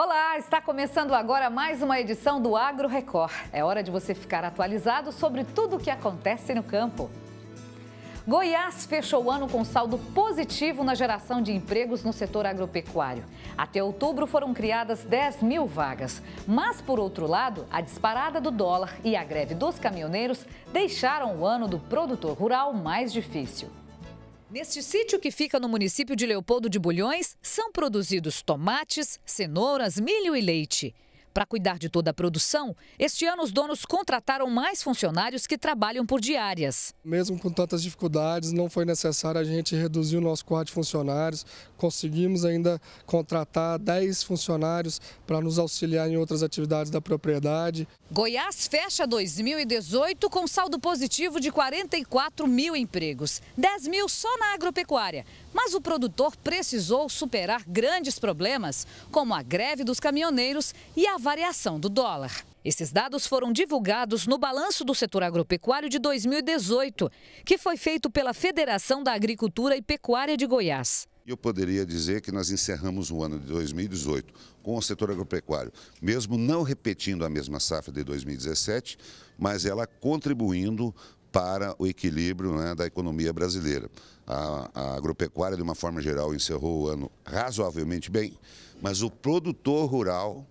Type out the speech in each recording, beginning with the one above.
Olá, está começando agora mais uma edição do Agro Record. É hora de você ficar atualizado sobre tudo o que acontece no campo. Goiás fechou o ano com saldo positivo na geração de empregos no setor agropecuário. Até outubro foram criadas 10 mil vagas. Mas, por outro lado, a disparada do dólar e a greve dos caminhoneiros deixaram o ano do produtor rural mais difícil. Neste sítio que fica no município de Leopoldo de Bulhões, são produzidos tomates, cenouras, milho e leite. Para cuidar de toda a produção, este ano os donos contrataram mais funcionários que trabalham por diárias. Mesmo com tantas dificuldades, não foi necessário a gente reduzir o nosso quadro de funcionários. Conseguimos ainda contratar 10 funcionários para nos auxiliar em outras atividades da propriedade. Goiás fecha 2018 com saldo positivo de 44 mil empregos, 10 mil só na agropecuária. Mas o produtor precisou superar grandes problemas, como a greve dos caminhoneiros e a variação do dólar. Esses dados foram divulgados no balanço do setor agropecuário de 2018, que foi feito pela Federação da Agricultura e Pecuária de Goiás. Eu poderia dizer que nós encerramos o ano de 2018 com o setor agropecuário, mesmo não repetindo a mesma safra de 2017, mas ela contribuindo para o equilíbrio né, da economia brasileira. A, a, agropecuária, de uma forma geral, encerrou o ano razoavelmente bem, mas o produtor rural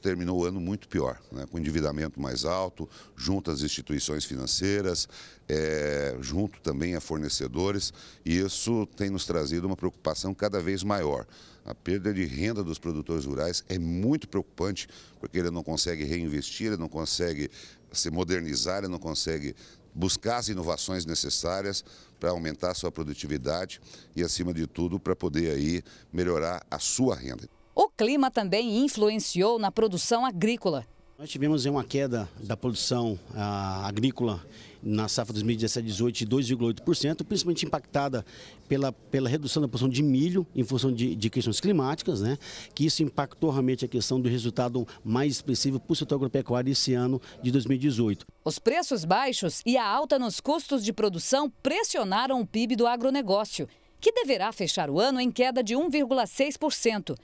terminou o ano muito pior, né? com endividamento mais alto, junto às instituições financeiras, é, junto também a fornecedores, e isso tem nos trazido uma preocupação cada vez maior. A perda de renda dos produtores rurais é muito preocupante, porque ele não consegue reinvestir, ele não consegue se modernizar, ele não consegue buscar as inovações necessárias para aumentar sua produtividade e, acima de tudo, para poder aí melhorar a sua renda. O clima também influenciou na produção agrícola. Nós tivemos uma queda da produção ah, agrícola na safra 2017-18 de 2,8%, principalmente impactada pela, pela redução da produção de milho em função de, de, questões climáticas, né? que isso impactou realmente a questão do resultado mais expressivo para o setor agropecuário esse ano de 2018. Os preços baixos e a alta nos custos de produção pressionaram o PIB do agronegócio, que deverá fechar o ano em queda de 1,6%.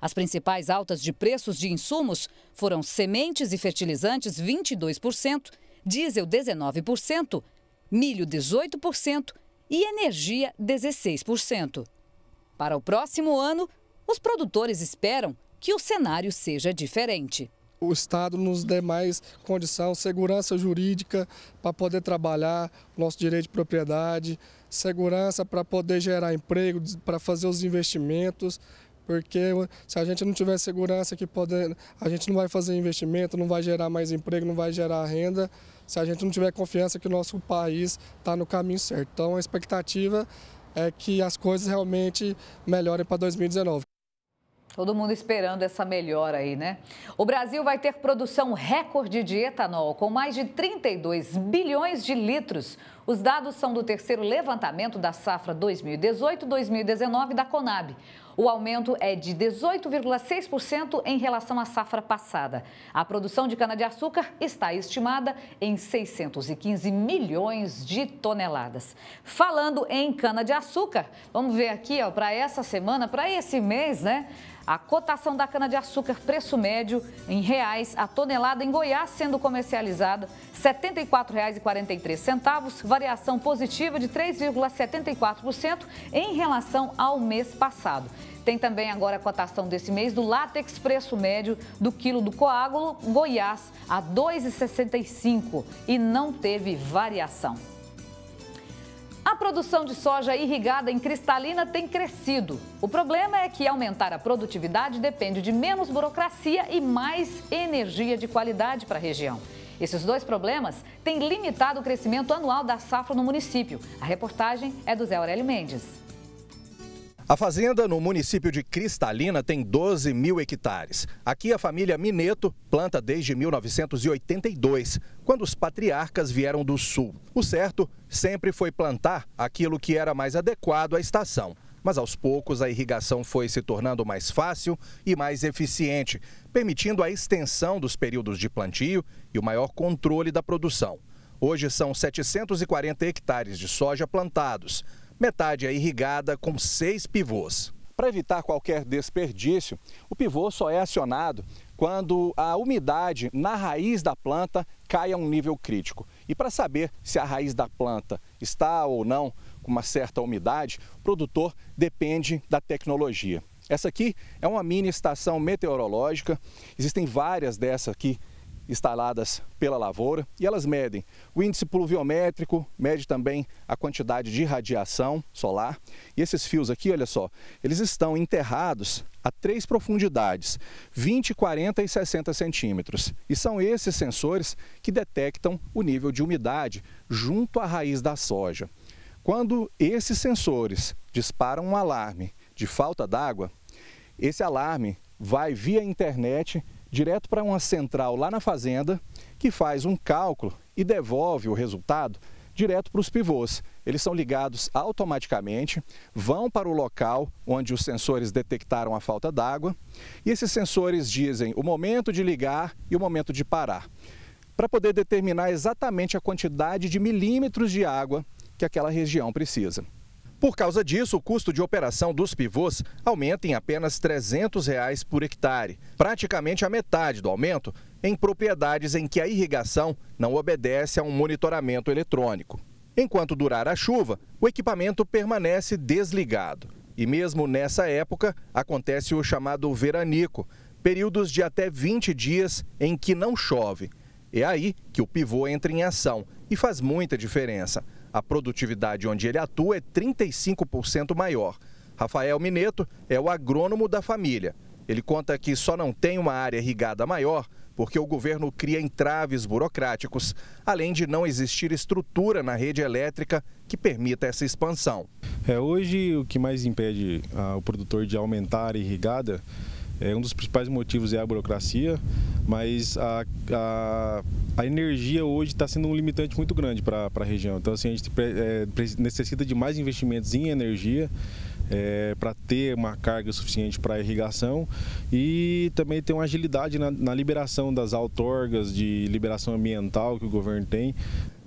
As principais altas de preços de insumos foram sementes e fertilizantes 22%, diesel 19%, milho 18% e energia 16%. Para o próximo ano, os produtores esperam que o cenário seja diferente. O Estado nos dê mais condição, segurança jurídica para poder trabalhar nosso direito de propriedade, segurança para poder gerar emprego, para fazer os investimentos, porque se a gente não tiver segurança que pode, a gente não vai fazer investimento, não vai gerar mais emprego, não vai gerar renda, se a gente não tiver confiança que o nosso país está no caminho certo. Então a expectativa é que as coisas realmente melhorem para 2019. Todo mundo esperando essa melhora aí, né? O Brasil vai ter produção recorde de etanol, com mais de 32 bilhões de litros os dados são do terceiro levantamento da safra 2018-2019 da Conab. O aumento é de 18,6% em relação à safra passada. A produção de cana-de-açúcar está estimada em 615 milhões de toneladas. Falando em cana-de-açúcar, vamos ver aqui para essa semana, para esse mês, né? A cotação da cana-de-açúcar, preço médio em reais a tonelada em Goiás, sendo comercializada R$ 74,43, variação positiva de 3,74% em relação ao mês passado. Tem também agora a cotação desse mês do látex, preço médio do quilo do coágulo Goiás a R$ 2,65 e não teve variação. A produção de soja irrigada em cristalina tem crescido. O problema é que aumentar a produtividade depende de menos burocracia e mais energia de qualidade para a região. Esses dois problemas têm limitado o crescimento anual da safra no município. A reportagem é do Zé Aurélio Mendes. A fazenda no município de Cristalina tem 12 mil hectares. Aqui a família Mineto planta desde 1982, quando os patriarcas vieram do sul. O certo sempre foi plantar aquilo que era mais adequado à estação. Mas aos poucos a irrigação foi se tornando mais fácil e mais eficiente, permitindo a extensão dos períodos de plantio e o maior controle da produção. Hoje são 740 hectares de soja plantados. Metade é irrigada com seis pivôs. Para evitar qualquer desperdício, o pivô só é acionado quando a umidade na raiz da planta cai a um nível crítico. E para saber se a raiz da planta está ou não com uma certa umidade, o produtor depende da tecnologia. Essa aqui é uma mini estação meteorológica, existem várias dessas aqui instaladas pela lavoura e elas medem o índice pluviométrico, mede também a quantidade de radiação solar. E esses fios aqui, olha só, eles estão enterrados a três profundidades, 20, 40 e 60 centímetros. E são esses sensores que detectam o nível de umidade junto à raiz da soja. Quando esses sensores disparam um alarme de falta d'água, esse alarme vai via internet direto para uma central lá na fazenda que faz um cálculo e devolve o resultado direto para os pivôs. Eles são ligados automaticamente, vão para o local onde os sensores detectaram a falta d'água e esses sensores dizem o momento de ligar e o momento de parar, para poder determinar exatamente a quantidade de milímetros de água que aquela região precisa. Por causa disso, o custo de operação dos pivôs aumenta em apenas R$ 300 reais por hectare, praticamente a metade do aumento em propriedades em que a irrigação não obedece a um monitoramento eletrônico. Enquanto durar a chuva, o equipamento permanece desligado. E mesmo nessa época, acontece o chamado veranico, períodos de até 20 dias em que não chove. É aí que o pivô entra em ação e faz muita diferença. A produtividade onde ele atua é 35% maior. Rafael Mineto é o agrônomo da família. Ele conta que só não tem uma área irrigada maior porque o governo cria entraves burocráticos, além de não existir estrutura na rede elétrica que permita essa expansão. É, hoje, o que mais impede ah, o produtor de aumentar a irrigada é, um dos principais motivos é a burocracia, mas a, a, a energia hoje está sendo um limitante muito grande para a região. Então, assim, a gente é, necessita de mais investimentos em energia. É, para ter uma carga suficiente para irrigação e também ter uma agilidade na, na liberação das outorgas de liberação ambiental que o governo tem.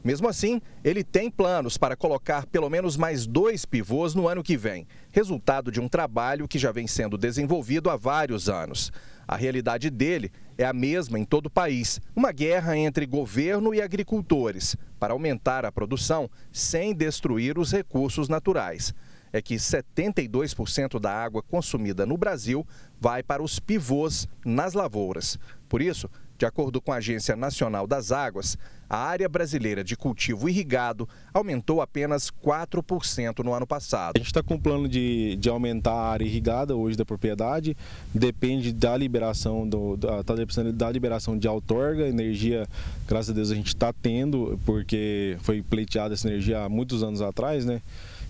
Mesmo assim, ele tem planos para colocar pelo menos mais dois pivôs no ano que vem, resultado de um trabalho que já vem sendo desenvolvido há vários anos. A realidade dele é a mesma em todo o país: uma guerra entre governo e agricultores para aumentar a produção sem destruir os recursos naturais. É que 72% da água consumida no Brasil vai para os pivôs nas lavouras. Por isso, de acordo com a Agência Nacional das Águas, a área brasileira de cultivo irrigado aumentou apenas 4% no ano passado. A gente está com um plano de, de aumentar a área irrigada hoje da propriedade, depende da liberação, do, da, tá dependendo da liberação de outorga, energia, graças a Deus a gente está tendo, porque foi pleiteada essa energia há muitos anos atrás, né?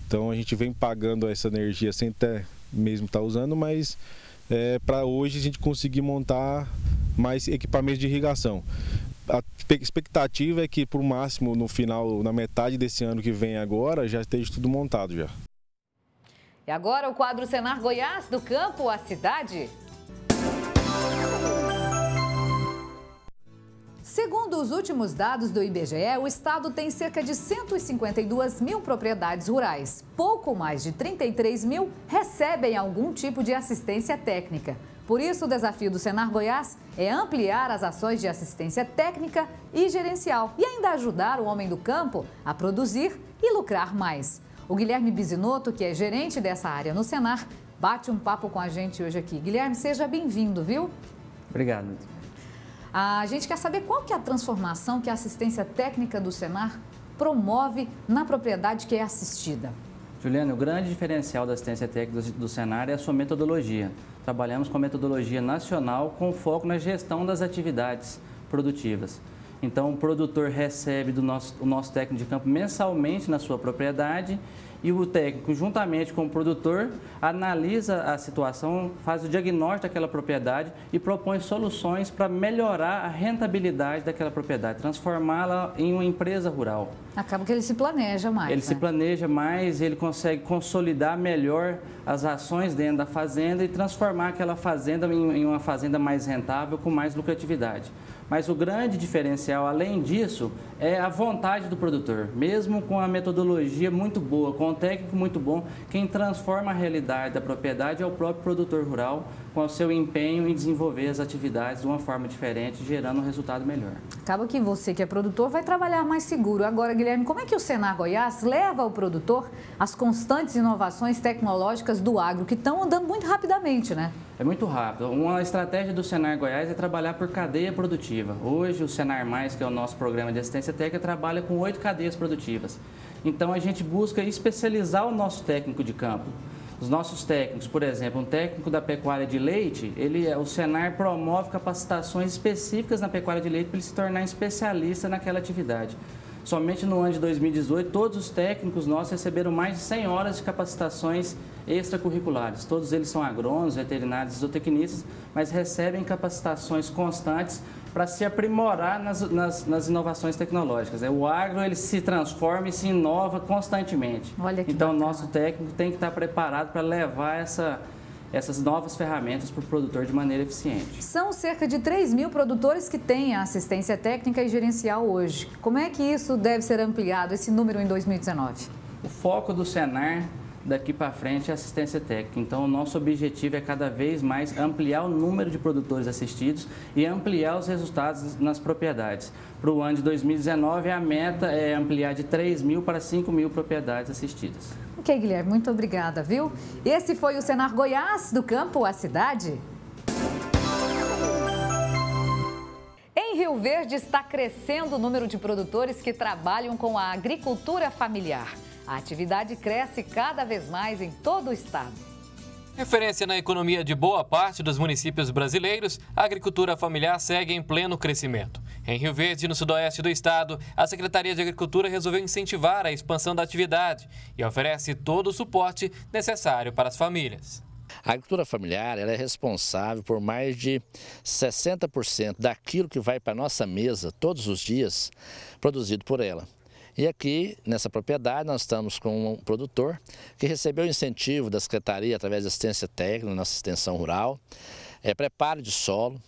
Então a gente vem pagando essa energia sem até mesmo estar tá usando, mas é, para hoje a gente conseguir montar mais equipamentos de irrigação a expectativa é que, por máximo, no final, na metade desse ano que vem agora, já esteja tudo montado já. E agora o quadro Senar Goiás, do campo à cidade. Segundo os últimos dados do IBGE, o estado tem cerca de 152 mil propriedades rurais. Pouco mais de 33 mil recebem algum tipo de assistência técnica. Por isso, o desafio do Senar Goiás é ampliar as ações de assistência técnica e gerencial e ainda ajudar o homem do campo a produzir e lucrar mais. O Guilherme Bisinotto, que é gerente dessa área no Senar, bate um papo com a gente hoje aqui. Guilherme, seja bem-vindo, viu? Obrigado. A gente quer saber qual que é a transformação que a assistência técnica do Senar promove na propriedade que é assistida. Juliana, o grande diferencial da assistência técnica do Senar é a sua metodologia. Trabalhamos com metodologia nacional com foco na gestão das atividades produtivas. Então, o produtor recebe do nosso, o nosso técnico de campo mensalmente na sua propriedade e o técnico, juntamente com o produtor, analisa a situação, faz o diagnóstico daquela propriedade e propõe soluções para melhorar a rentabilidade daquela propriedade, transformá-la em uma empresa rural. Acaba que ele se planeja mais. Ele né? se planeja mais, ele consegue consolidar melhor as ações dentro da fazenda e transformar aquela fazenda em uma fazenda mais rentável, com mais lucratividade. Mas o grande diferencial, além disso, é a vontade do produtor. Mesmo com a metodologia muito boa, com o técnico muito bom, quem transforma a realidade da propriedade é o próprio produtor rural com o seu empenho em desenvolver as atividades de uma forma diferente, gerando um resultado melhor. Acaba que você que é produtor vai trabalhar mais seguro. Agora, Guilherme, como é que o Senar Goiás leva ao produtor as constantes inovações tecnológicas do agro, que estão andando muito rapidamente, né? É muito rápido. Uma estratégia do Senar Goiás é trabalhar por cadeia produtiva. Hoje, o Senar Mais, que é o nosso programa de assistência técnica, trabalha com oito cadeias produtivas. Então, a gente busca especializar o nosso técnico de campo. Os nossos técnicos, por exemplo, um técnico da pecuária de leite, ele, é, o Senar promove capacitações específicas na pecuária de leite para ele se tornar especialista naquela atividade. Somente no ano de 2018, todos os técnicos nossos receberam mais de 100 horas de capacitações extracurriculares. Todos eles são agrônomos, veterinários, zootecnistas, mas recebem capacitações constantes para se aprimorar nas, nas, nas inovações tecnológicas. Né? O agro ele se transforma e se inova constantemente. Olha que então, bacana. nosso técnico tem que estar preparado para levar essa, essas novas ferramentas para o produtor de maneira eficiente. São cerca de 3 mil produtores que têm assistência técnica e gerencial hoje. Como é que isso deve ser ampliado, esse número, em 2019? O foco do Senar daqui para frente é assistência técnica. Então, o nosso objetivo é cada vez mais ampliar o número de produtores assistidos e ampliar os resultados nas propriedades. Para o ano de 2019, a meta é ampliar de 3 mil para 5 mil propriedades assistidas. Ok, Guilherme, muito obrigada, viu? Esse foi o Senar Goiás, do campo à cidade. Em Rio Verde está crescendo o número de produtores que trabalham com a agricultura familiar. A atividade cresce cada vez mais em todo o estado. Referência na economia de boa parte dos municípios brasileiros, a agricultura familiar segue em pleno crescimento. Em Rio Verde, no sudoeste do estado, a Secretaria de Agricultura resolveu incentivar a expansão da atividade e oferece todo o suporte necessário para as famílias. A agricultura familiar é responsável por mais de 60% daquilo que vai para a nossa mesa todos os dias, produzido por ela. E aqui, nessa propriedade, nós estamos com um produtor que recebeu incentivo da Secretaria através da assistência técnica na extensão rural, é, preparo de solo,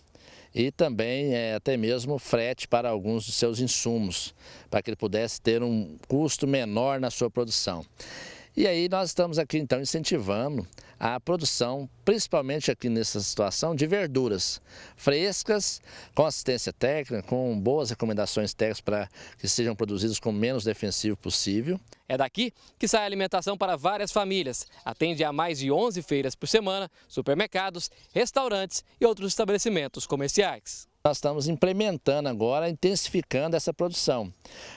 e também é, até mesmo frete para alguns de seus insumos, para que ele pudesse ter um custo menor na sua produção. E aí nós estamos aqui então incentivando a produção, principalmente aqui nessa situação, de verduras frescas, com assistência técnica, com boas recomendações técnicas para que sejam produzidos com menos defensivo possível. É daqui que sai a alimentação para várias famílias. Atende a mais de 11 feiras por semana, supermercados, restaurantes e outros estabelecimentos comerciais nós estamos implementando agora, intensificando essa produção,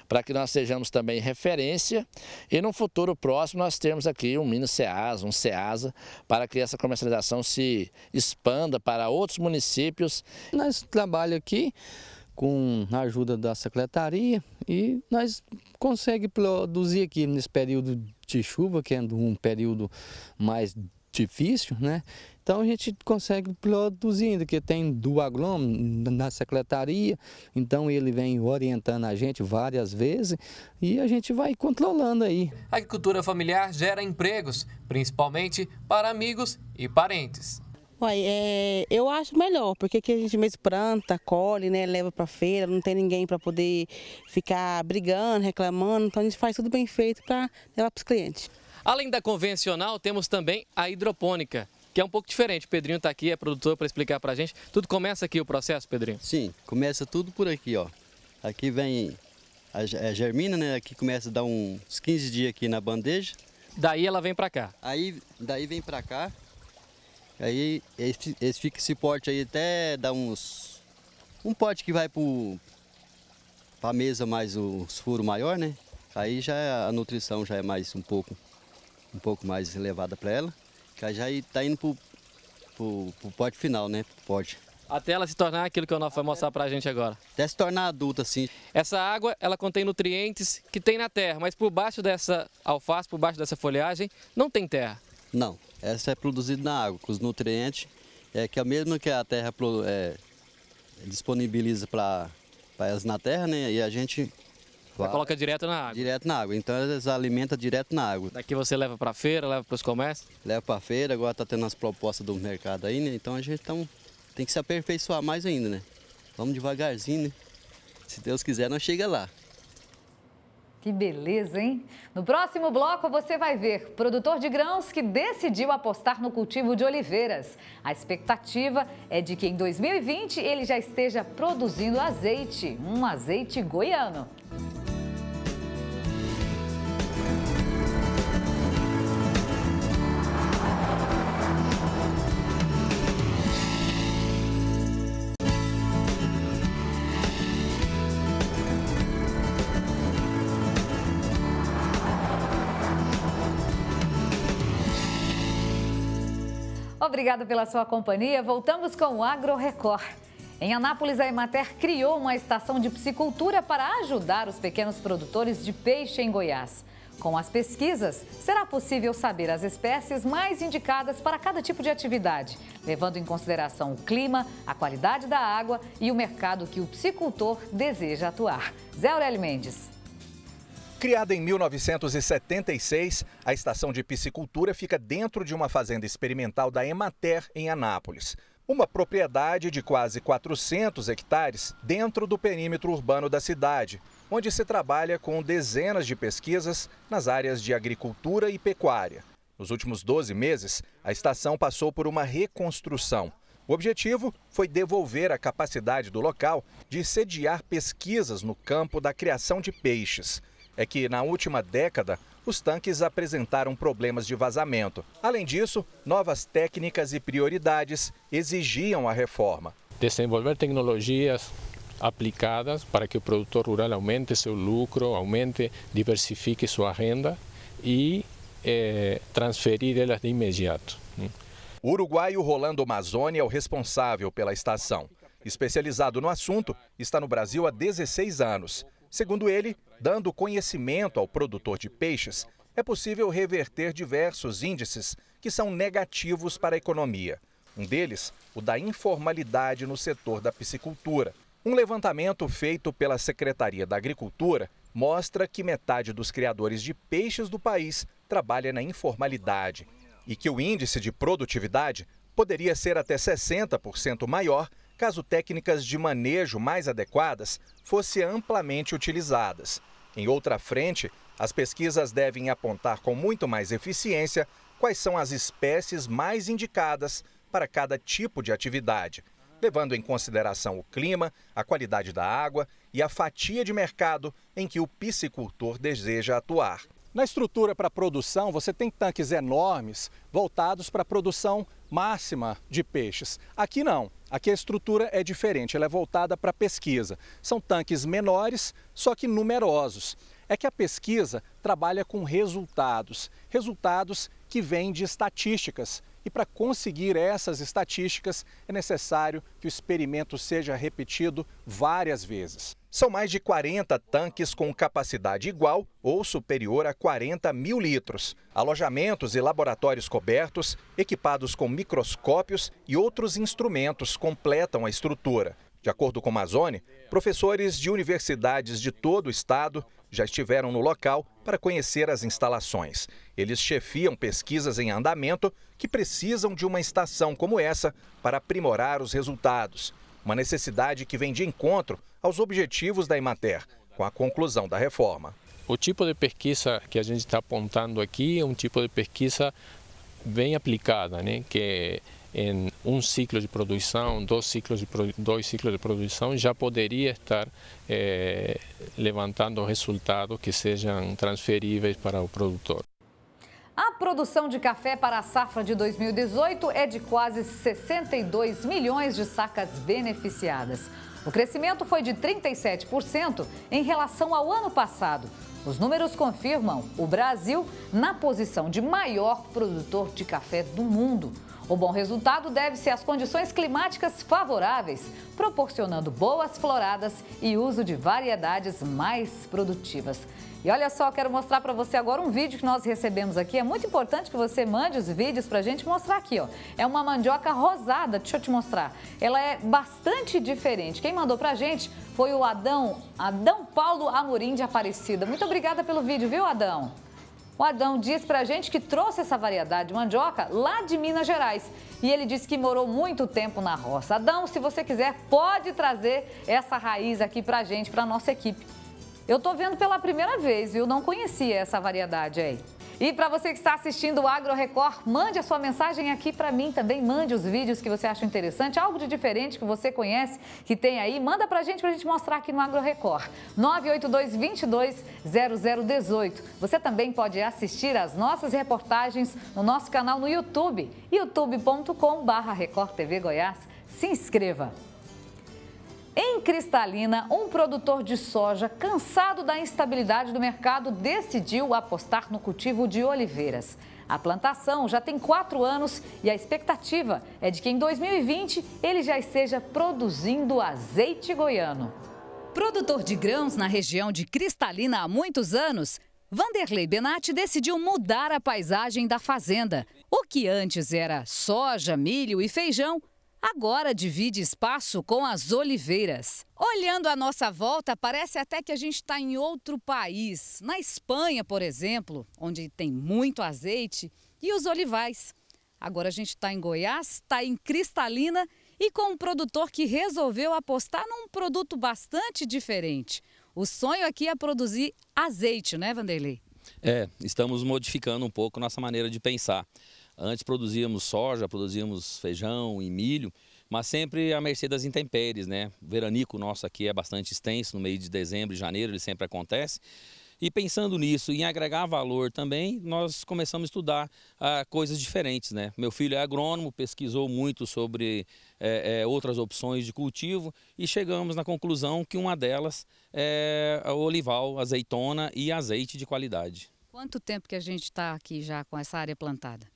para que nós sejamos também referência e no futuro próximo nós termos aqui um mini Ceasa, um Ceasa, para que essa comercialização se expanda para outros municípios. Nós trabalhamos aqui com a ajuda da secretaria e nós conseguimos produzir aqui nesse período de chuva, que é um período mais difícil, né? Então a gente consegue produzindo, que tem do agrônomo na secretaria, então ele vem orientando a gente várias vezes e a gente vai controlando aí. A agricultura familiar gera empregos, principalmente para amigos e parentes. Uai, é, eu acho melhor, porque aqui a gente mesmo planta, colhe, né, leva para feira, não tem ninguém para poder ficar brigando, reclamando, então a gente faz tudo bem feito para levar para os clientes. Além da convencional, temos também a hidropônica, que é um pouco diferente. O Pedrinho está aqui, é produtor para explicar para a gente. Tudo começa aqui o processo, Pedrinho? Sim, começa tudo por aqui, ó. Aqui vem a é germina, né? Aqui começa a dar uns 15 dias aqui na bandeja. Daí ela vem para cá? Aí, daí vem para cá. Aí esse, esse fica esse porte aí até dar uns... Um pote que vai para a mesa mais os furos maior, né? Aí já é, a nutrição já é mais um pouco um pouco mais elevada para ela, que já está indo para o pote final, né? pote. Até ela se tornar aquilo que o Onofre vai mostrar para a gente agora. Até se tornar adulta, sim. Essa água, ela contém nutrientes que tem na terra, mas por baixo dessa alface, por baixo dessa folhagem, não tem terra. Não, essa é produzida na água, com os nutrientes, é que é o mesmo que a terra é, disponibiliza para elas na terra, né? E a gente Claro. Coloca direto na água. Direto na água. Então eles alimentam direto na água. Daqui você leva para feira, leva para os comércios? Leva para feira, agora está tendo as propostas do mercado aí, né? Então a gente tão, tem que se aperfeiçoar mais ainda, né? Vamos devagarzinho, né? Se Deus quiser, nós chega lá. Que beleza, hein? No próximo bloco você vai ver produtor de grãos que decidiu apostar no cultivo de oliveiras. A expectativa é de que em 2020 ele já esteja produzindo azeite, um azeite goiano. Obrigada pela sua companhia. Voltamos com o Agro Record. Em Anápolis, a Emater criou uma estação de psicultura para ajudar os pequenos produtores de peixe em Goiás. Com as pesquisas, será possível saber as espécies mais indicadas para cada tipo de atividade, levando em consideração o clima, a qualidade da água e o mercado que o psicultor deseja atuar. Zé Aurélio Mendes. Criada em 1976, a estação de piscicultura fica dentro de uma fazenda experimental da Emater, em Anápolis. Uma propriedade de quase 400 hectares dentro do perímetro urbano da cidade, onde se trabalha com dezenas de pesquisas nas áreas de agricultura e pecuária. Nos últimos 12 meses, a estação passou por uma reconstrução. O objetivo foi devolver a capacidade do local de sediar pesquisas no campo da criação de peixes é que, na última década, os tanques apresentaram problemas de vazamento. Além disso, novas técnicas e prioridades exigiam a reforma. Desenvolver tecnologias aplicadas para que o produtor rural aumente seu lucro, aumente, diversifique sua renda e é, transferir elas de imediato. Né? O uruguaio Rolando Mazzoni é o responsável pela estação. Especializado no assunto, está no Brasil há 16 anos Segundo ele, dando conhecimento ao produtor de peixes, é possível reverter diversos índices que são negativos para a economia. Um deles, o da informalidade no setor da piscicultura. Um levantamento feito pela Secretaria da Agricultura mostra que metade dos criadores de peixes do país trabalha na informalidade e que o índice de produtividade poderia ser até 60% maior caso técnicas de manejo mais adequadas fossem amplamente utilizadas. Em outra frente, as pesquisas devem apontar com muito mais eficiência quais são as espécies mais indicadas para cada tipo de atividade, levando em consideração o clima, a qualidade da água e a fatia de mercado em que o piscicultor deseja atuar. Na estrutura para produção, você tem tanques enormes voltados para a produção máxima de peixes. Aqui não. Aqui a estrutura é diferente, ela é voltada para pesquisa. São tanques menores, só que numerosos. É que a pesquisa trabalha com resultados, resultados que vêm de estatísticas e para conseguir essas estatísticas, é necessário que o experimento seja repetido várias vezes. São mais de 40 tanques com capacidade igual ou superior a 40 mil litros, alojamentos e laboratórios cobertos, equipados com microscópios e outros instrumentos completam a estrutura. De acordo com a Amazônia, professores de universidades de todo o estado já estiveram no local para conhecer as instalações. Eles chefiam pesquisas em andamento que precisam de uma estação como essa para aprimorar os resultados. Uma necessidade que vem de encontro aos objetivos da Imater com a conclusão da reforma. O tipo de pesquisa que a gente está apontando aqui é um tipo de pesquisa bem aplicada, né? que é em um ciclo de produção, dois ciclos de, dois ciclos de produção, já poderia estar é, levantando resultados que sejam transferíveis para o produtor. A produção de café para a safra de 2018 é de quase 62 milhões de sacas beneficiadas. O crescimento foi de 37% em relação ao ano passado. Os números confirmam o Brasil na posição de maior produtor de café do mundo. O bom resultado deve-se às condições climáticas favoráveis, proporcionando boas floradas e uso de variedades mais produtivas. E olha só, quero mostrar para você agora um vídeo que nós recebemos aqui. É muito importante que você mande os vídeos para a gente mostrar aqui. Ó. É uma mandioca rosada, deixa eu te mostrar. Ela é bastante diferente. Quem mandou para a gente foi o Adão, Adão Paulo Amorim de Aparecida. Muito obrigada pelo vídeo, viu Adão? O Adão diz pra gente que trouxe essa variedade de mandioca lá de Minas Gerais. E ele disse que morou muito tempo na roça. Adão, se você quiser, pode trazer essa raiz aqui pra gente, pra nossa equipe. Eu tô vendo pela primeira vez, viu? Não conhecia essa variedade aí. E para você que está assistindo o Agro Record, mande a sua mensagem aqui para mim também. Mande os vídeos que você acha interessante, algo de diferente que você conhece, que tem aí. Manda para a gente, para a gente mostrar aqui no Agro Record. 982-22-0018. Você também pode assistir as nossas reportagens no nosso canal no YouTube, youtube.com.br Record TV Goiás. Se inscreva! Em Cristalina, um produtor de soja, cansado da instabilidade do mercado, decidiu apostar no cultivo de oliveiras. A plantação já tem quatro anos e a expectativa é de que em 2020 ele já esteja produzindo azeite goiano. Produtor de grãos na região de Cristalina há muitos anos, Vanderlei Benatti decidiu mudar a paisagem da fazenda. O que antes era soja, milho e feijão agora divide espaço com as oliveiras. Olhando a nossa volta, parece até que a gente está em outro país. Na Espanha, por exemplo, onde tem muito azeite e os olivais. Agora a gente está em Goiás, está em Cristalina e com um produtor que resolveu apostar num produto bastante diferente. O sonho aqui é produzir azeite, né, Vanderlei? É, estamos modificando um pouco nossa maneira de pensar. Antes produzíamos soja, produzíamos feijão e milho, mas sempre à mercê das intempéries, né? O veranico nosso aqui é bastante extenso, no meio de dezembro e janeiro ele sempre acontece. E pensando nisso, em agregar valor também, nós começamos a estudar ah, coisas diferentes. Né? Meu filho é agrônomo, pesquisou muito sobre eh, eh, outras opções de cultivo e chegamos na conclusão que uma delas é o olival, azeitona e azeite de qualidade. Quanto tempo que a gente está aqui já com essa área plantada?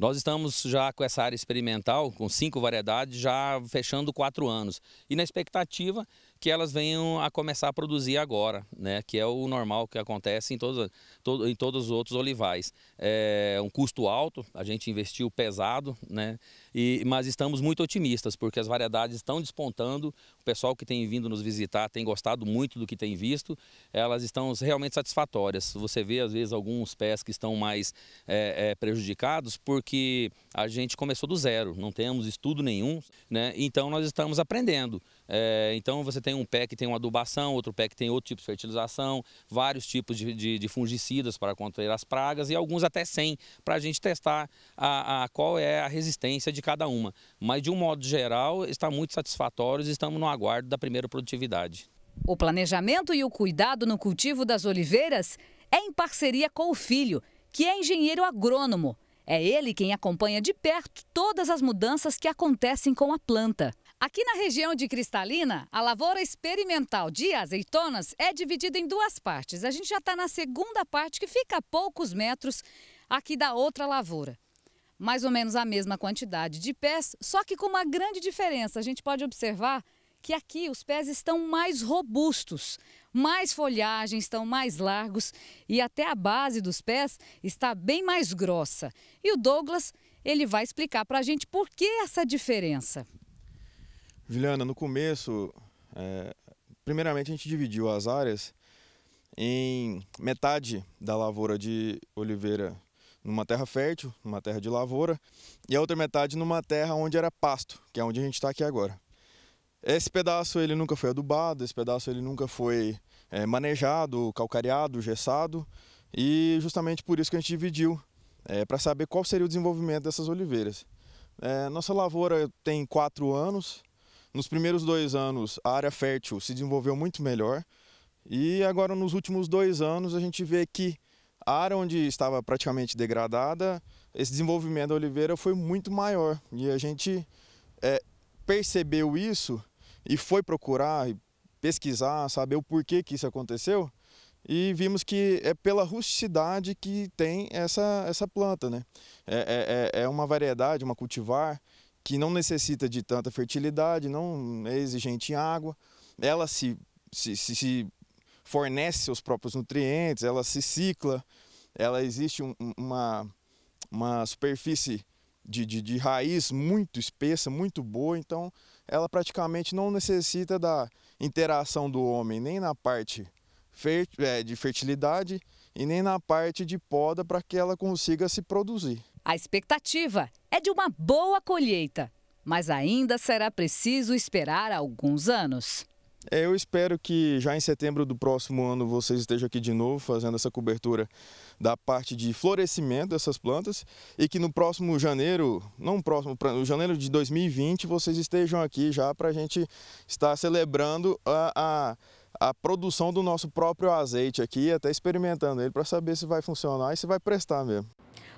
Nós estamos já com essa área experimental, com cinco variedades, já fechando quatro anos. E na expectativa que elas venham a começar a produzir agora, né? que é o normal que acontece em todos, todo, em todos os outros olivais. É um custo alto, a gente investiu pesado, né? e, mas estamos muito otimistas, porque as variedades estão despontando, o pessoal que tem vindo nos visitar tem gostado muito do que tem visto, elas estão realmente satisfatórias. Você vê, às vezes, alguns pés que estão mais é, é, prejudicados, porque que a gente começou do zero, não temos estudo nenhum, né? então nós estamos aprendendo. É, então você tem um pé que tem uma adubação, outro pé que tem outro tipo de fertilização, vários tipos de, de, de fungicidas para conter as pragas e alguns até 100 para a gente testar a, a, qual é a resistência de cada uma. Mas de um modo geral está muito satisfatório e estamos no aguardo da primeira produtividade. O planejamento e o cuidado no cultivo das oliveiras é em parceria com o filho, que é engenheiro agrônomo. É ele quem acompanha de perto todas as mudanças que acontecem com a planta. Aqui na região de Cristalina, a lavoura experimental de azeitonas é dividida em duas partes. A gente já está na segunda parte, que fica a poucos metros aqui da outra lavoura. Mais ou menos a mesma quantidade de pés, só que com uma grande diferença. A gente pode observar que aqui os pés estão mais robustos mais folhagem, estão mais largos e até a base dos pés está bem mais grossa. E o Douglas, ele vai explicar para a gente por que essa diferença. Juliana, no começo, é, primeiramente a gente dividiu as áreas em metade da lavoura de oliveira numa terra fértil, numa terra de lavoura, e a outra metade numa terra onde era pasto, que é onde a gente está aqui agora. Esse pedaço ele nunca foi adubado, esse pedaço ele nunca foi é, manejado, calcareado, gessado e justamente por isso que a gente dividiu é, para saber qual seria o desenvolvimento dessas oliveiras. É, nossa lavoura tem quatro anos. Nos primeiros dois anos a área fértil se desenvolveu muito melhor e agora nos últimos dois anos a gente vê que a área onde estava praticamente degradada, esse desenvolvimento da oliveira foi muito maior e a gente é, percebeu isso e foi procurar, pesquisar, saber o porquê que isso aconteceu e vimos que é pela rusticidade que tem essa, essa planta. Né? É, é, é, é, uma variedade, uma cultivar que não necessita de tanta fertilidade, não é exigente em água, ela se, se, se, se fornece seus próprios nutrientes, ela se cicla, ela existe um, uma, uma superfície de, de, de raiz muito espessa, muito boa, então ela praticamente não necessita da interação do homem, nem na parte é, de fertilidade e nem na parte de poda para que ela consiga se produzir. A expectativa é de uma boa colheita, mas ainda será preciso esperar alguns anos. É, eu espero que já em setembro do próximo ano vocês estejam aqui de novo fazendo essa cobertura da parte de florescimento dessas plantas e que no próximo janeiro, não próximo, no janeiro de 2020 vocês estejam aqui já para a gente estar celebrando a, a, a, produção do nosso próprio azeite aqui, até experimentando ele para saber se vai funcionar e se vai prestar mesmo.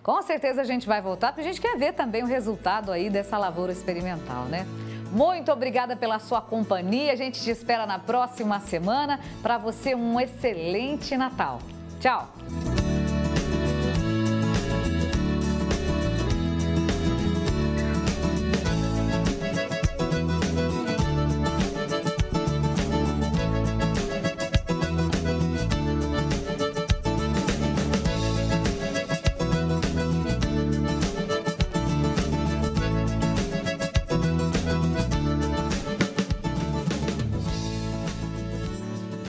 Com certeza a gente vai voltar, porque a gente quer ver também o resultado aí dessa lavoura experimental, né? Muito obrigada pela sua companhia. A gente te espera na próxima semana. Para você, um excelente Natal. Tchau!